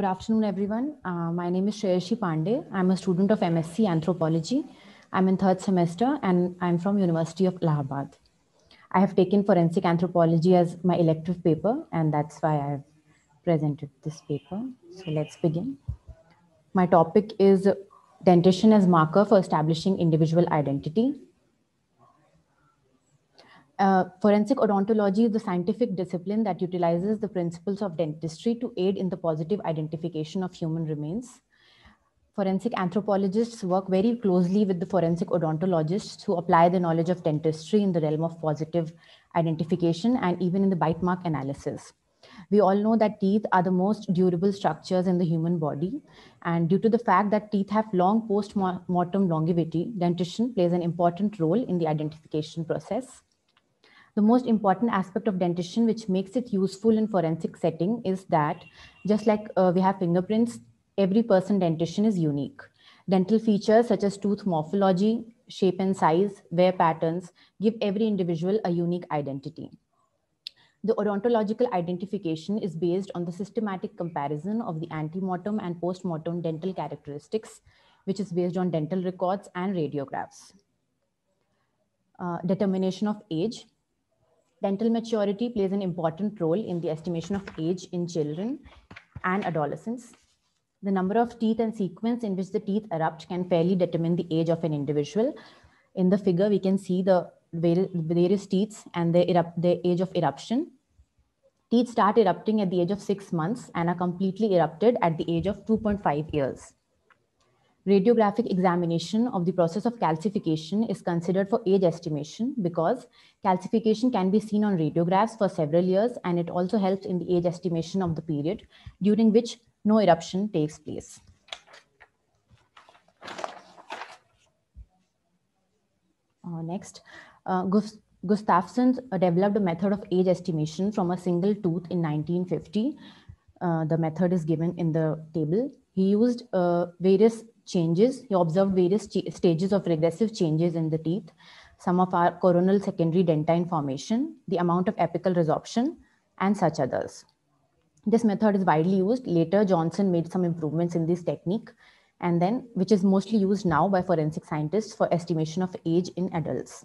Good afternoon, everyone. Uh, my name is Shreyashi Pandey. I'm a student of MSc Anthropology. I'm in third semester and I'm from University of Allahabad. I have taken forensic anthropology as my elective paper and that's why I've presented this paper. So let's begin. My topic is dentition as marker for establishing individual identity. Uh, forensic odontology is the scientific discipline that utilizes the principles of dentistry to aid in the positive identification of human remains. Forensic anthropologists work very closely with the forensic odontologists who apply the knowledge of dentistry in the realm of positive identification and even in the bite mark analysis. We all know that teeth are the most durable structures in the human body. And due to the fact that teeth have long post mortem longevity, dentition plays an important role in the identification process the most important aspect of dentition which makes it useful in forensic setting is that just like uh, we have fingerprints every person dentition is unique dental features such as tooth morphology shape and size wear patterns give every individual a unique identity the odontological identification is based on the systematic comparison of the antemortem and postmortem dental characteristics, which is based on dental records and radiographs. Uh, determination of age dental maturity plays an important role in the estimation of age in children and adolescents. The number of teeth and sequence in which the teeth erupt can fairly determine the age of an individual. In the figure, we can see the various teeth and their, their age of eruption. Teeth start erupting at the age of six months and are completely erupted at the age of 2.5 years radiographic examination of the process of calcification is considered for age estimation because calcification can be seen on radiographs for several years and it also helps in the age estimation of the period during which no eruption takes place. Uh, next, uh, Gust Gustafsson uh, developed a method of age estimation from a single tooth in 1950. Uh, the method is given in the table. He used uh, various changes. You observe various stages of regressive changes in the teeth, some of our coronal secondary dentine formation, the amount of apical resorption, and such others. This method is widely used. Later, Johnson made some improvements in this technique, and then which is mostly used now by forensic scientists for estimation of age in adults.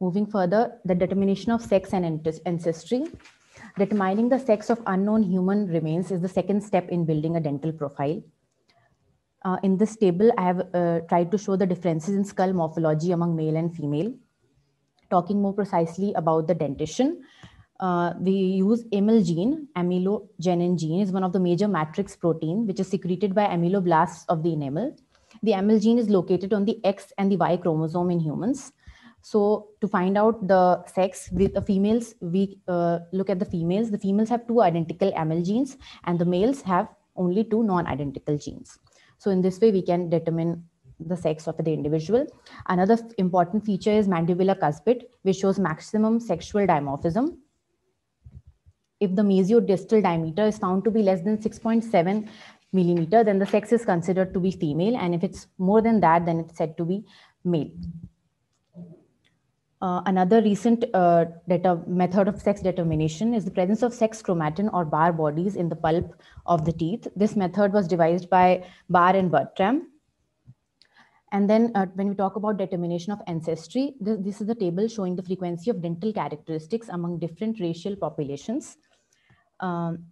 Moving further, the determination of sex and ancestry. Determining the sex of unknown human remains is the second step in building a dental profile. Uh, in this table, I have uh, tried to show the differences in skull morphology among male and female. Talking more precisely about the dentition, uh, we use amyl gene, amylogenin gene is one of the major matrix protein, which is secreted by amyloblasts of the enamel. The amyl gene is located on the X and the Y chromosome in humans. So to find out the sex with the females, we uh, look at the females. The females have two identical amyl genes and the males have only two non-identical genes. So in this way, we can determine the sex of the individual. Another important feature is mandibular cuspid, which shows maximum sexual dimorphism. If the mesiodistal diameter is found to be less than 6.7 millimeter, then the sex is considered to be female. And if it's more than that, then it's said to be male. Uh, another recent uh, data, method of sex determination is the presence of sex chromatin or bar bodies in the pulp of the teeth. This method was devised by Barr and Bertram. And then uh, when we talk about determination of ancestry, this, this is the table showing the frequency of dental characteristics among different racial populations. Um,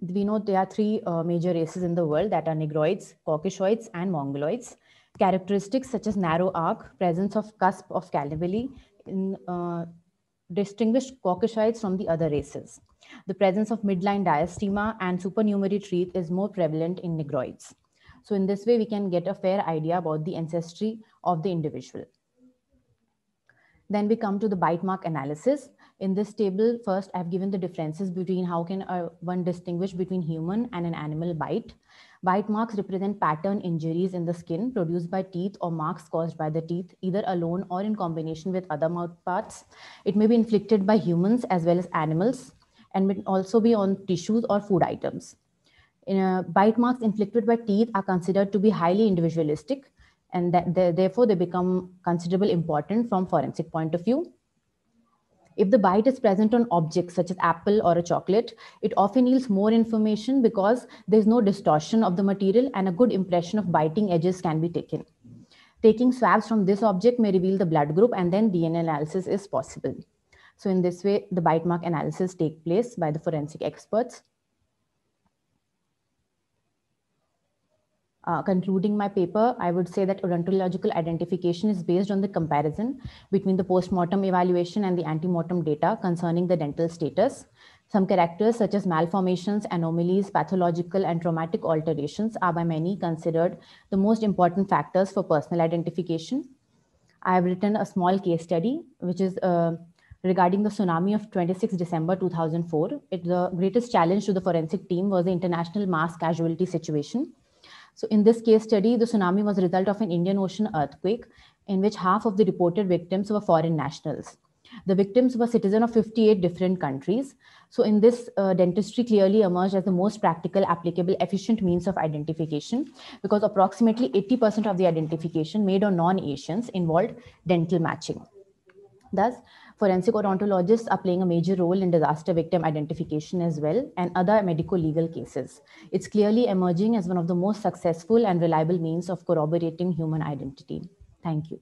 we know there are three uh, major races in the world that are Negroids, Caucasoids, and Mongoloids characteristics such as narrow arc, presence of cusp of cannibally in uh, distinguished Caucasoids from the other races. The presence of midline diastema and supernumerary teeth is more prevalent in Negroids. So in this way, we can get a fair idea about the ancestry of the individual. Then we come to the bite mark analysis. In this table, first I've given the differences between how can uh, one distinguish between human and an animal bite. Bite marks represent pattern injuries in the skin produced by teeth or marks caused by the teeth, either alone or in combination with other mouth parts. It may be inflicted by humans as well as animals and may also be on tissues or food items. Uh, bite marks inflicted by teeth are considered to be highly individualistic and that therefore they become considerable important from forensic point of view if the bite is present on objects such as apple or a chocolate, it often yields more information because there's no distortion of the material and a good impression of biting edges can be taken. Taking swabs from this object may reveal the blood group and then DNA analysis is possible. So in this way, the bite mark analysis take place by the forensic experts. uh, concluding my paper, I would say that odontological identification is based on the comparison between the postmortem evaluation and the antemortem data concerning the dental status. Some characters such as malformations, anomalies, pathological and traumatic alterations are by many considered the most important factors for personal identification. I have written a small case study, which is uh, regarding the tsunami of 26 December 2004. It, the greatest challenge to the forensic team was the international mass casualty situation. So in this case study, the tsunami was a result of an Indian Ocean earthquake in which half of the reported victims were foreign nationals. The victims were citizens of 58 different countries. So in this, uh, dentistry clearly emerged as the most practical, applicable, efficient means of identification because approximately 80% of the identification made on non-Asians involved dental matching. Thus, forensic odontologists are playing a major role in disaster victim identification as well and other medico legal cases. It's clearly emerging as one of the most successful and reliable means of corroborating human identity. Thank you.